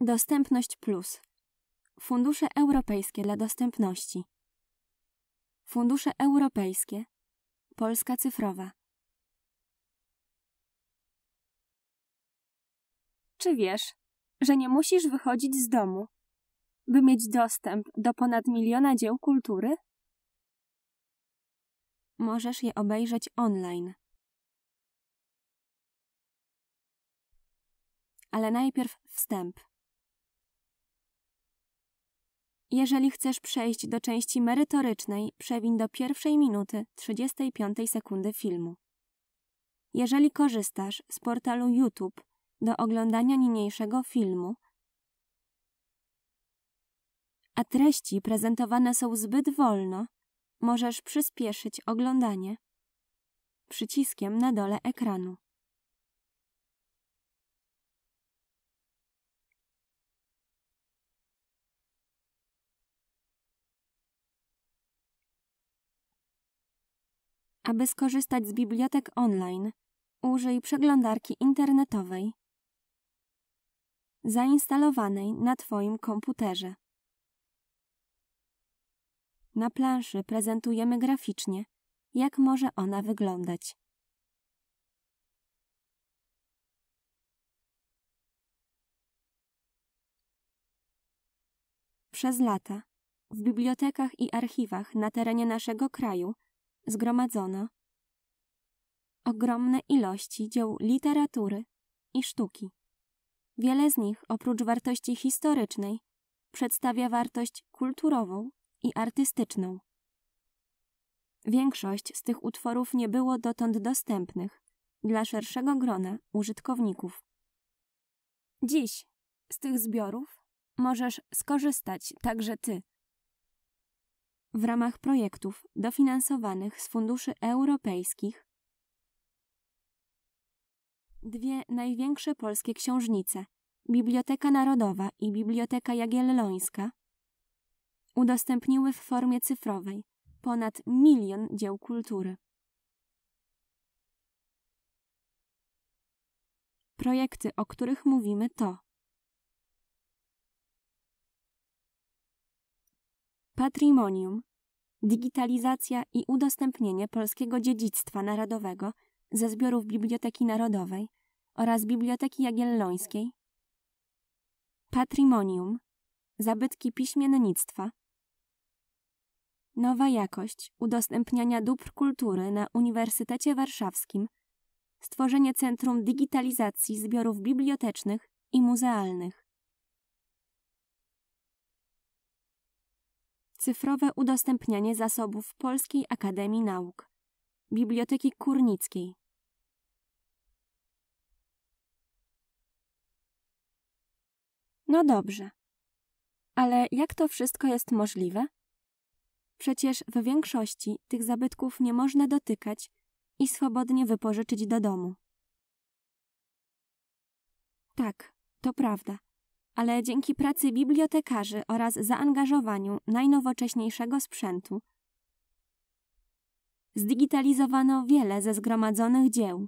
Dostępność Plus. Fundusze Europejskie dla Dostępności. Fundusze Europejskie. Polska Cyfrowa. Czy wiesz, że nie musisz wychodzić z domu, by mieć dostęp do ponad miliona dzieł kultury? Możesz je obejrzeć online. Ale najpierw wstęp. Jeżeli chcesz przejść do części merytorycznej, przewin do pierwszej minuty 35 sekundy filmu. Jeżeli korzystasz z portalu YouTube do oglądania niniejszego filmu, a treści prezentowane są zbyt wolno, możesz przyspieszyć oglądanie przyciskiem na dole ekranu. Aby skorzystać z bibliotek online, użyj przeglądarki internetowej zainstalowanej na Twoim komputerze. Na planszy prezentujemy graficznie, jak może ona wyglądać. Przez lata w bibliotekach i archiwach na terenie naszego kraju zgromadzono ogromne ilości dzieł literatury i sztuki. Wiele z nich, oprócz wartości historycznej, przedstawia wartość kulturową i artystyczną. Większość z tych utworów nie było dotąd dostępnych dla szerszego grona użytkowników. Dziś z tych zbiorów możesz skorzystać także ty w ramach projektów dofinansowanych z funduszy europejskich. Dwie największe polskie książnice Biblioteka Narodowa i Biblioteka Jagiellońska udostępniły w formie cyfrowej ponad milion dzieł kultury. Projekty, o których mówimy to Patrimonium digitalizacja i udostępnienie polskiego dziedzictwa narodowego ze zbiorów Biblioteki Narodowej oraz Biblioteki Jagiellońskiej. Patrimonium zabytki piśmiennictwa. Nowa jakość udostępniania dóbr kultury na Uniwersytecie Warszawskim. Stworzenie Centrum Digitalizacji Zbiorów Bibliotecznych i Muzealnych. cyfrowe udostępnianie zasobów Polskiej Akademii Nauk, Biblioteki Kurnickiej. No dobrze. Ale jak to wszystko jest możliwe? Przecież w większości tych zabytków nie można dotykać i swobodnie wypożyczyć do domu. Tak, to prawda ale dzięki pracy bibliotekarzy oraz zaangażowaniu najnowocześniejszego sprzętu. Zdigitalizowano wiele ze zgromadzonych dzieł.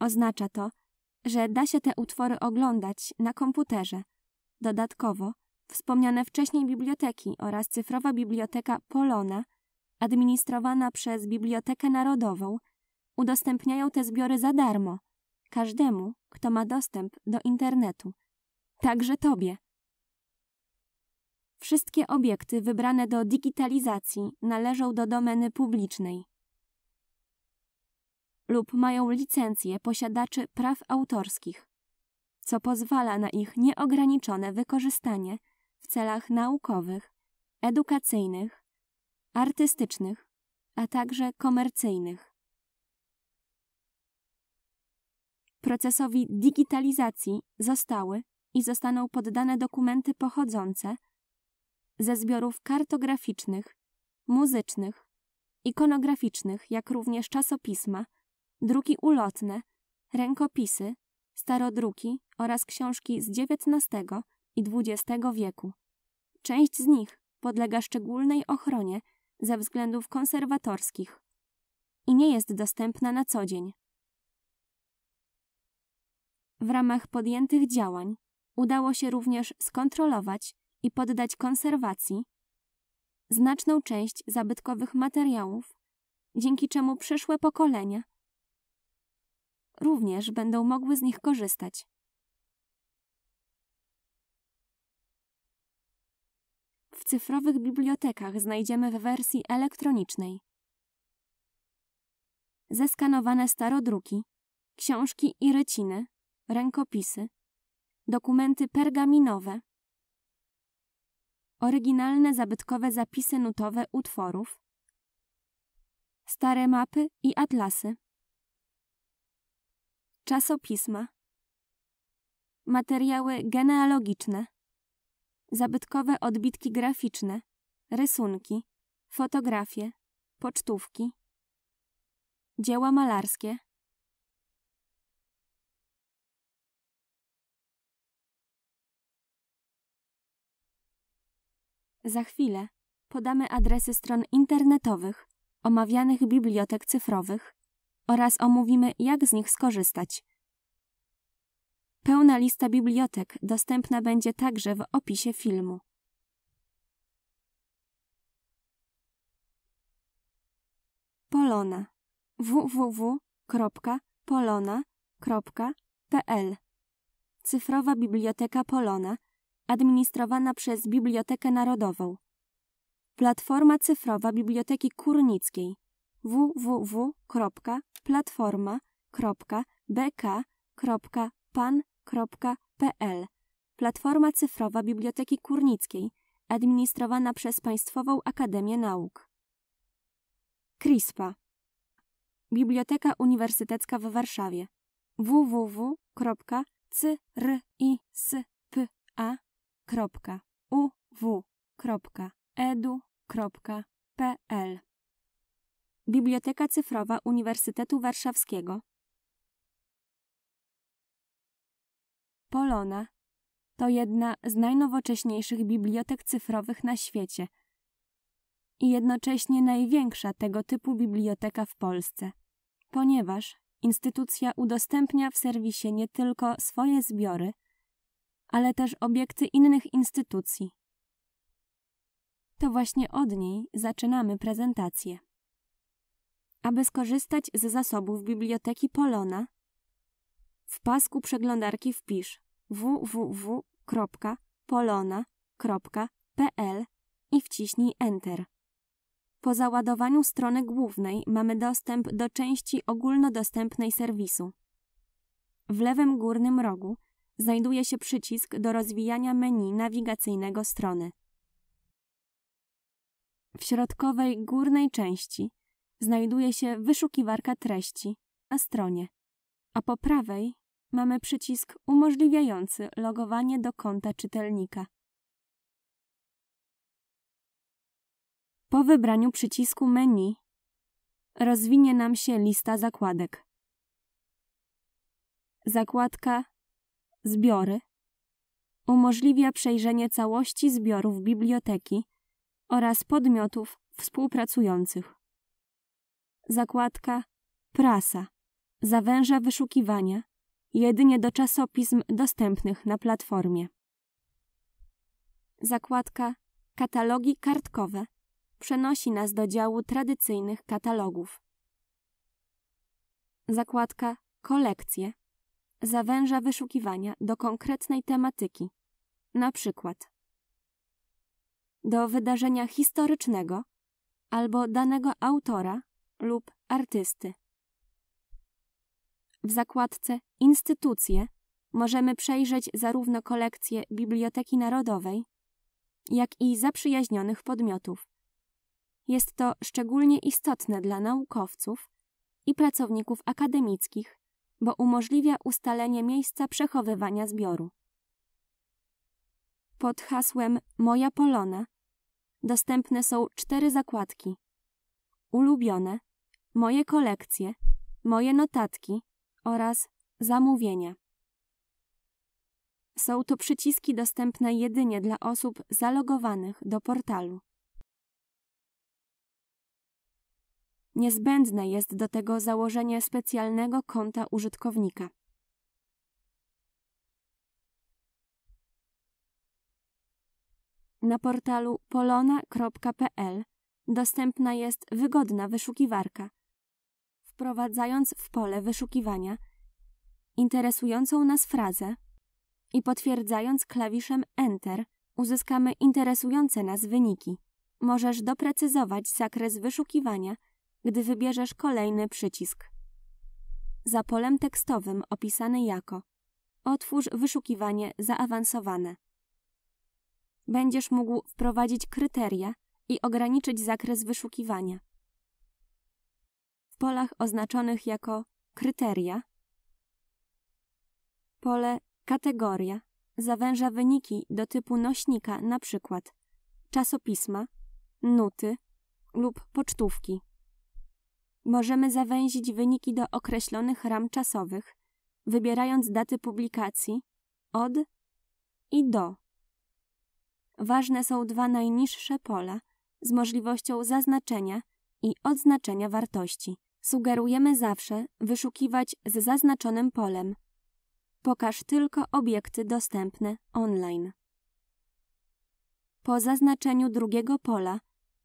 Oznacza to, że da się te utwory oglądać na komputerze. Dodatkowo, wspomniane wcześniej biblioteki oraz cyfrowa biblioteka Polona, administrowana przez Bibliotekę Narodową, udostępniają te zbiory za darmo każdemu, kto ma dostęp do internetu także Tobie. Wszystkie obiekty wybrane do digitalizacji należą do domeny publicznej lub mają licencję posiadaczy praw autorskich, co pozwala na ich nieograniczone wykorzystanie w celach naukowych, edukacyjnych, artystycznych, a także komercyjnych. Procesowi digitalizacji zostały i zostaną poddane dokumenty pochodzące ze zbiorów kartograficznych, muzycznych, ikonograficznych, jak również czasopisma, druki ulotne, rękopisy, starodruki oraz książki z XIX i XX wieku. Część z nich podlega szczególnej ochronie ze względów konserwatorskich i nie jest dostępna na co dzień. W ramach podjętych działań udało się również skontrolować i poddać konserwacji znaczną część zabytkowych materiałów, dzięki czemu przyszłe pokolenia również będą mogły z nich korzystać. W cyfrowych bibliotekach znajdziemy w wersji elektronicznej zeskanowane starodruki, książki i reciny, rękopisy, dokumenty pergaminowe, oryginalne zabytkowe zapisy nutowe utworów, stare mapy i atlasy, czasopisma, materiały genealogiczne, zabytkowe odbitki graficzne, rysunki, fotografie, pocztówki, dzieła malarskie. Za chwilę podamy adresy stron internetowych, omawianych bibliotek cyfrowych oraz omówimy, jak z nich skorzystać. Pełna lista bibliotek dostępna będzie także w opisie filmu. Polona www.polona.pl Cyfrowa Biblioteka Polona administrowana przez Bibliotekę Narodową. Platforma cyfrowa Biblioteki Kurnickiej www.platforma.bk.pan.pl Platforma cyfrowa Biblioteki Kurnickiej, administrowana przez Państwową Akademię Nauk. CRISPA Biblioteka Uniwersytecka w Warszawie www.crispa.pl www.edu.pl Biblioteka Cyfrowa Uniwersytetu Warszawskiego Polona to jedna z najnowocześniejszych bibliotek cyfrowych na świecie i jednocześnie największa tego typu biblioteka w Polsce, ponieważ instytucja udostępnia w serwisie nie tylko swoje zbiory, ale też obiekty innych instytucji. To właśnie od niej zaczynamy prezentację. Aby skorzystać z zasobów Biblioteki Polona, w pasku przeglądarki wpisz www.polona.pl i wciśnij Enter. Po załadowaniu strony głównej mamy dostęp do części ogólnodostępnej serwisu. W lewym górnym rogu znajduje się przycisk do rozwijania menu nawigacyjnego strony. W środkowej górnej części znajduje się wyszukiwarka treści na stronie, a po prawej mamy przycisk umożliwiający logowanie do konta czytelnika. Po wybraniu przycisku menu rozwinie nam się lista zakładek. Zakładka Zbiory umożliwia przejrzenie całości zbiorów biblioteki oraz podmiotów współpracujących. Zakładka Prasa zawęża wyszukiwania jedynie do czasopism dostępnych na platformie. Zakładka Katalogi kartkowe przenosi nas do działu tradycyjnych katalogów. Zakładka Kolekcje zawęża wyszukiwania do konkretnej tematyki, na przykład do wydarzenia historycznego albo danego autora lub artysty. W zakładce Instytucje możemy przejrzeć zarówno kolekcje Biblioteki Narodowej, jak i zaprzyjaźnionych podmiotów. Jest to szczególnie istotne dla naukowców i pracowników akademickich, bo umożliwia ustalenie miejsca przechowywania zbioru. Pod hasłem Moja Polona dostępne są cztery zakładki: Ulubione, Moje kolekcje, Moje notatki oraz Zamówienia. Są to przyciski dostępne jedynie dla osób zalogowanych do portalu. Niezbędne jest do tego założenie specjalnego konta użytkownika. Na portalu polona.pl dostępna jest wygodna wyszukiwarka. Wprowadzając w pole wyszukiwania interesującą nas frazę i potwierdzając klawiszem Enter, uzyskamy interesujące nas wyniki. Możesz doprecyzować zakres wyszukiwania – gdy wybierzesz kolejny przycisk. Za polem tekstowym opisany jako otwórz wyszukiwanie zaawansowane. Będziesz mógł wprowadzić kryteria i ograniczyć zakres wyszukiwania. W polach oznaczonych jako kryteria pole kategoria zawęża wyniki do typu nośnika np. czasopisma, nuty lub pocztówki możemy zawęzić wyniki do określonych ram czasowych, wybierając daty publikacji od i do. Ważne są dwa najniższe pola z możliwością zaznaczenia i odznaczenia wartości. Sugerujemy zawsze wyszukiwać z zaznaczonym polem. Pokaż tylko obiekty dostępne online. Po zaznaczeniu drugiego pola,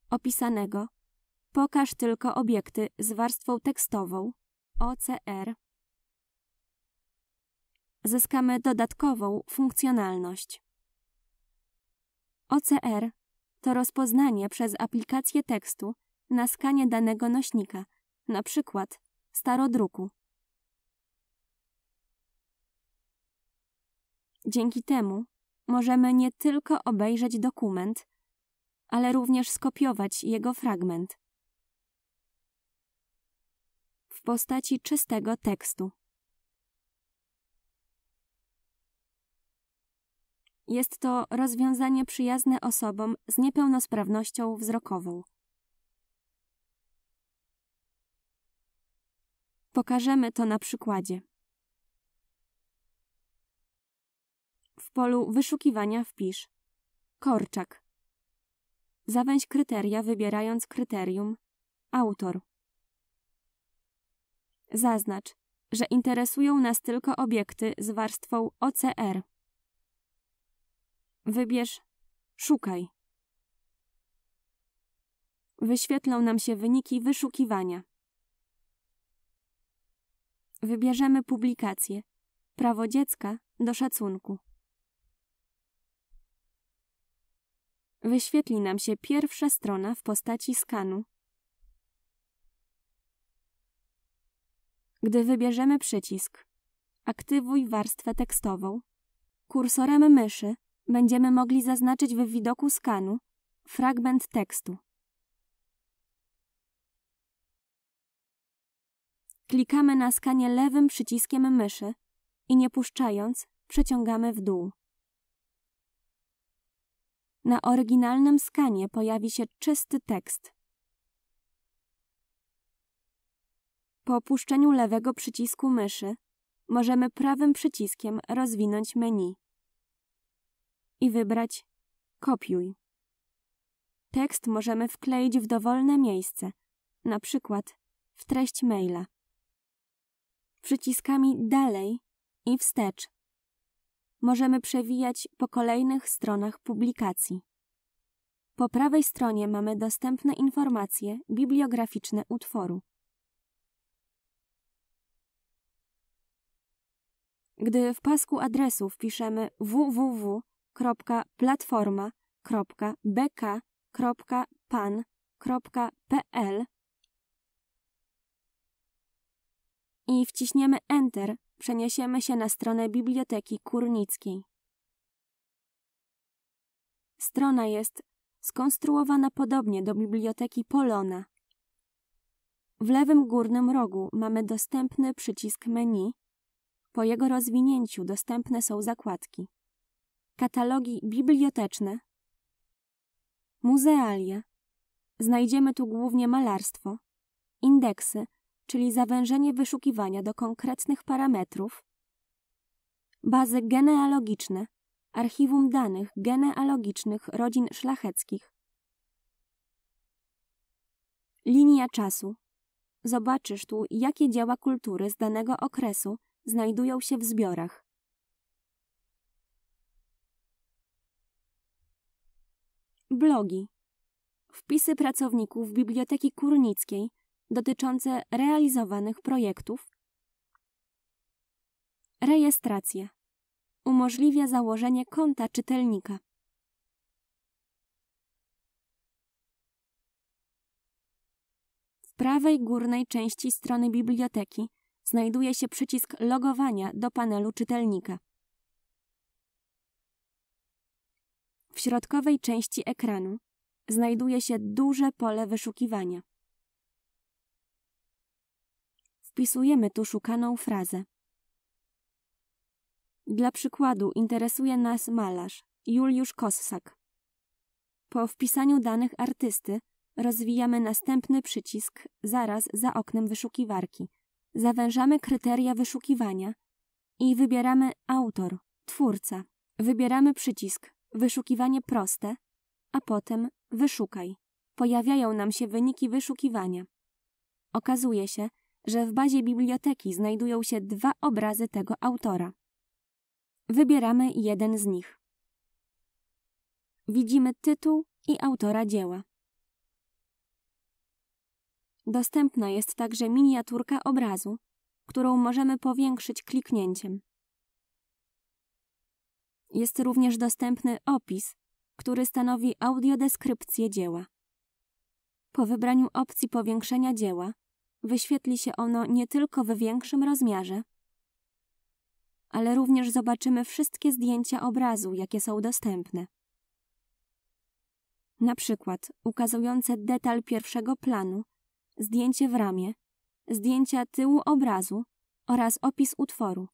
opisanego Pokaż tylko obiekty z warstwą tekstową OCR. Zyskamy dodatkową funkcjonalność. OCR to rozpoznanie przez aplikację tekstu na skanie danego nośnika, na przykład starodruku. Dzięki temu możemy nie tylko obejrzeć dokument, ale również skopiować jego fragment w postaci czystego tekstu. Jest to rozwiązanie przyjazne osobom z niepełnosprawnością wzrokową. Pokażemy to na przykładzie. W polu wyszukiwania wpisz Korczak. Zawęź kryteria wybierając kryterium autor. Zaznacz, że interesują nas tylko obiekty z warstwą OCR. Wybierz Szukaj. Wyświetlą nam się wyniki wyszukiwania. Wybierzemy publikację Prawo dziecka do szacunku. Wyświetli nam się pierwsza strona w postaci skanu Gdy wybierzemy przycisk Aktywuj warstwę tekstową, kursorem myszy będziemy mogli zaznaczyć w widoku skanu fragment tekstu. Klikamy na skanie lewym przyciskiem myszy i nie puszczając przeciągamy w dół. Na oryginalnym skanie pojawi się czysty tekst Po opuszczeniu lewego przycisku myszy możemy prawym przyciskiem rozwinąć menu i wybrać Kopiuj. Tekst możemy wkleić w dowolne miejsce, na przykład w treść maila. Przyciskami Dalej i Wstecz możemy przewijać po kolejnych stronach publikacji. Po prawej stronie mamy dostępne informacje bibliograficzne utworu. gdy w pasku adresów piszemy www.platforma.bk.pan.pl i wciśniemy Enter, przeniesiemy się na stronę Biblioteki Kurnickiej. Strona jest skonstruowana podobnie do Biblioteki Polona. W lewym górnym rogu mamy dostępny przycisk menu, po jego rozwinięciu dostępne są zakładki. Katalogi biblioteczne. Muzealia. Znajdziemy tu głównie malarstwo. Indeksy, czyli zawężenie wyszukiwania do konkretnych parametrów. Bazy genealogiczne. Archiwum danych genealogicznych rodzin szlacheckich. Linia czasu. Zobaczysz tu, jakie dzieła kultury z danego okresu znajdują się w zbiorach. Blogi. Wpisy pracowników Biblioteki Kurnickiej dotyczące realizowanych projektów. Rejestracja. Umożliwia założenie konta czytelnika. W prawej górnej części strony biblioteki znajduje się przycisk logowania do panelu czytelnika. W środkowej części ekranu znajduje się duże pole wyszukiwania. Wpisujemy tu szukaną frazę. Dla przykładu interesuje nas malarz Juliusz Kossak. Po wpisaniu danych artysty rozwijamy następny przycisk zaraz za oknem wyszukiwarki – zawężamy kryteria wyszukiwania i wybieramy autor, twórca. Wybieramy przycisk wyszukiwanie proste, a potem wyszukaj. Pojawiają nam się wyniki wyszukiwania. Okazuje się, że w bazie biblioteki znajdują się dwa obrazy tego autora. Wybieramy jeden z nich. Widzimy tytuł i autora dzieła. Dostępna jest także miniaturka obrazu, którą możemy powiększyć kliknięciem. Jest również dostępny opis, który stanowi audiodeskrypcję dzieła. Po wybraniu opcji powiększenia dzieła wyświetli się ono nie tylko w większym rozmiarze, ale również zobaczymy wszystkie zdjęcia obrazu, jakie są dostępne. Na przykład ukazujące detal pierwszego planu zdjęcie w ramie, zdjęcia tyłu obrazu oraz opis utworu.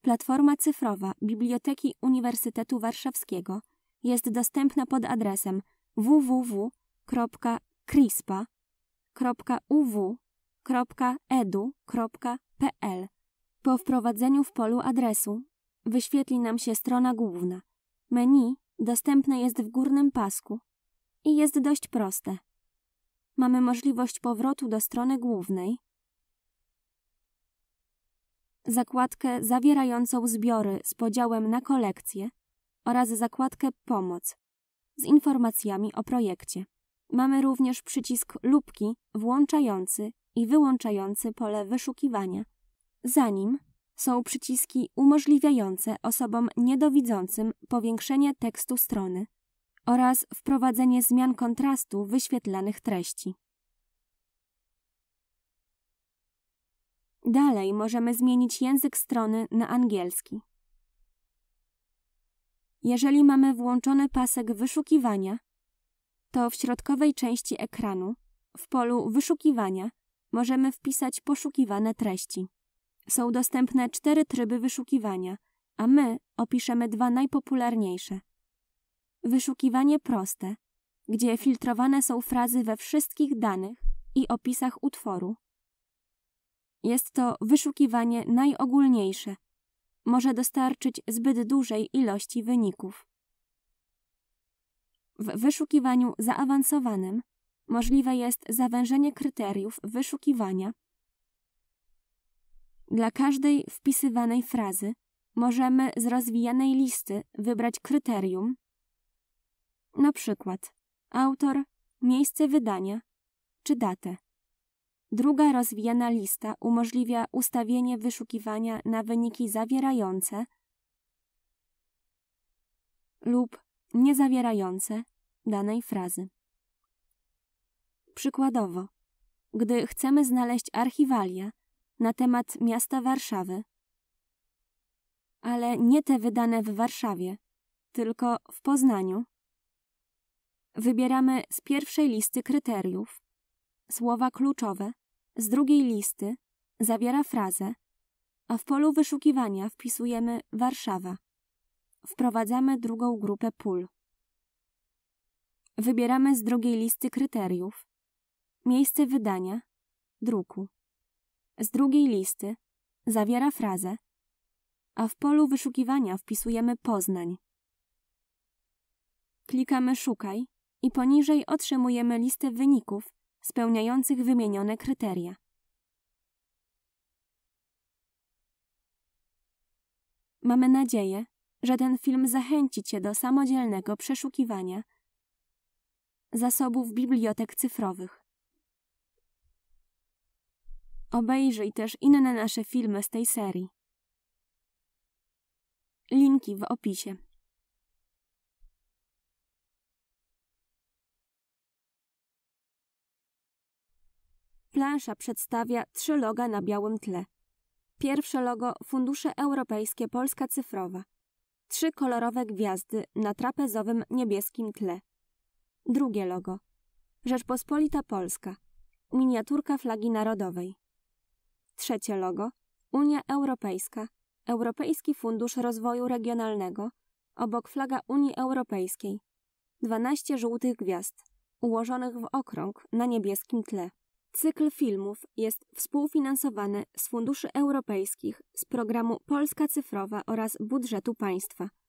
Platforma cyfrowa Biblioteki Uniwersytetu Warszawskiego jest dostępna pod adresem www.crispa.uw.edu.pl. Po wprowadzeniu w polu adresu wyświetli nam się strona główna. Menu dostępne jest w górnym pasku i jest dość proste. Mamy możliwość powrotu do strony głównej. Zakładkę zawierającą zbiory z podziałem na kolekcje oraz zakładkę Pomoc z informacjami o projekcie. Mamy również przycisk lubki włączający i wyłączający pole wyszukiwania. Za nim są przyciski umożliwiające osobom niedowidzącym powiększenie tekstu strony oraz wprowadzenie zmian kontrastu wyświetlanych treści. Dalej możemy zmienić język strony na angielski. Jeżeli mamy włączony pasek wyszukiwania, to w środkowej części ekranu, w polu wyszukiwania, możemy wpisać poszukiwane treści. Są dostępne cztery tryby wyszukiwania, a my opiszemy dwa najpopularniejsze – wyszukiwanie proste, gdzie filtrowane są frazy we wszystkich danych i opisach utworu. Jest to wyszukiwanie najogólniejsze. Może dostarczyć zbyt dużej ilości wyników. W wyszukiwaniu zaawansowanym możliwe jest zawężenie kryteriów wyszukiwania. Dla każdej wpisywanej frazy możemy z rozwijanej listy wybrać kryterium, na przykład autor, miejsce wydania czy datę. Druga rozwijana lista umożliwia ustawienie wyszukiwania na wyniki zawierające lub niezawierające danej frazy. Przykładowo, gdy chcemy znaleźć archiwalia na temat miasta Warszawy, ale nie te wydane w Warszawie, tylko w Poznaniu Wybieramy z pierwszej listy kryteriów słowa kluczowe, z drugiej listy zawiera frazę, a w polu wyszukiwania wpisujemy Warszawa. Wprowadzamy drugą grupę pól. Wybieramy z drugiej listy kryteriów miejsce wydania, druku. Z drugiej listy zawiera frazę, a w polu wyszukiwania wpisujemy Poznań. Klikamy Szukaj i poniżej otrzymujemy listę wyników spełniających wymienione kryteria. Mamy nadzieję, że ten film zachęci Cię do samodzielnego przeszukiwania zasobów bibliotek cyfrowych. Obejrzyj też inne nasze filmy z tej serii. Linki w opisie. Plansza przedstawia trzy loga na białym tle. Pierwsze logo Fundusze Europejskie Polska Cyfrowa. Trzy kolorowe gwiazdy na trapezowym niebieskim tle. Drugie logo Rzeczpospolita Polska. Miniaturka flagi narodowej. Trzecie logo Unia Europejska. Europejski Fundusz Rozwoju Regionalnego. Obok flaga Unii Europejskiej. 12 żółtych gwiazd, ułożonych w okrąg na niebieskim tle. Cykl filmów jest współfinansowany z funduszy europejskich, z programu Polska Cyfrowa oraz budżetu państwa.